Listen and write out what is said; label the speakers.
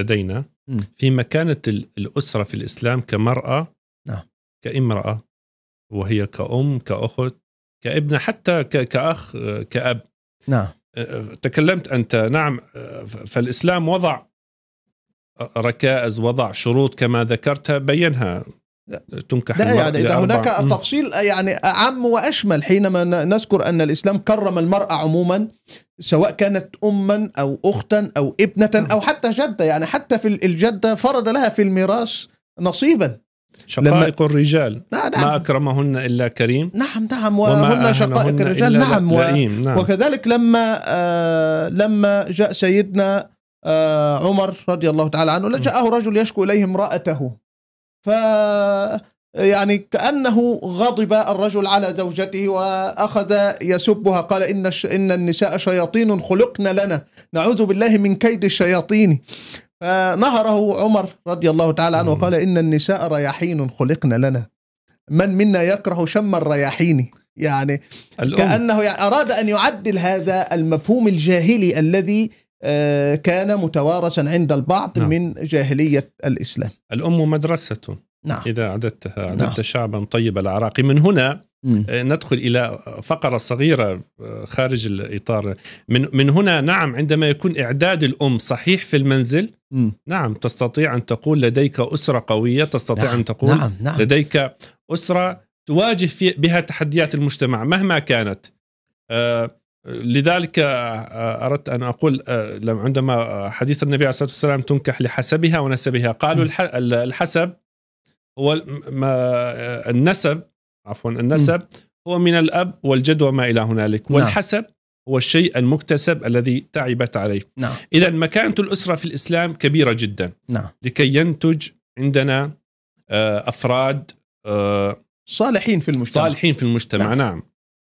Speaker 1: لدينا في مكانة الأسرة في الإسلام كمرأة نعم. كامرأة وهي كأم كأخت كابنة حتى كأخ كأب نعم تكلمت أنت نعم فالإسلام وضع ركائز وضع شروط كما ذكرتها بينها تنكح لا يعني إلى هناك
Speaker 2: تفصيل يعني أعم وأشمل حينما نذكر أن الإسلام كرم المرأة عموما سواء كانت أما أو أختا أو ابنة نعم. أو حتى جدة يعني حتى في الجدة فرض لها في الميراث نصيبا شقائق لما...
Speaker 1: الرجال نعم نعم. ما أكرمهن إلا كريم نعم
Speaker 2: نعم وهن شقائق الرجال نعم, و... نعم وكذلك لما آه لما جاء سيدنا آه عمر رضي الله تعالى عنه جاءه رجل يشكو إليه امرأته ف يعني كأنه غضب الرجل على زوجته وأخذ يسبها قال إن إن النساء شياطين خلقن لنا نعوذ بالله من كيد الشياطين فنهره عمر رضي الله تعالى عنه وقال إن النساء رياحين خلقن لنا من منا يكره شم الرياحين يعني الأم. كأنه يعني أراد أن يعدل هذا المفهوم الجاهلي الذي آه، كان متوارثا عند البعض نعم. من جاهلية الإسلام
Speaker 1: الأم مدرسة نعم. إذا أعددتها أعددت نعم. شعبا طيب العراقي من هنا مم. آه، ندخل إلى فقرة صغيرة آه، خارج الإطار من, من هنا نعم عندما يكون إعداد الأم صحيح في المنزل مم. نعم تستطيع أن تقول لديك أسرة قوية تستطيع نعم. أن تقول نعم. نعم. لديك أسرة تواجه في بها تحديات المجتمع مهما كانت آه لذلك آه، أردت أن أقول عندما حديث النبي عليه الصلاة والسلام تنكح لحسبها ونسبها قالوا الحسب هو ما النسب عفوا النسب هو من الاب والجد وما الى هنالك نعم. والحسب هو الشيء المكتسب الذي تعبت عليه نعم. اذا مكانه الاسره في الاسلام كبيره جدا نعم. لكي ينتج عندنا آه، افراد آه، صالحين في المجتمع صالحين في المجتمع نعم, نعم.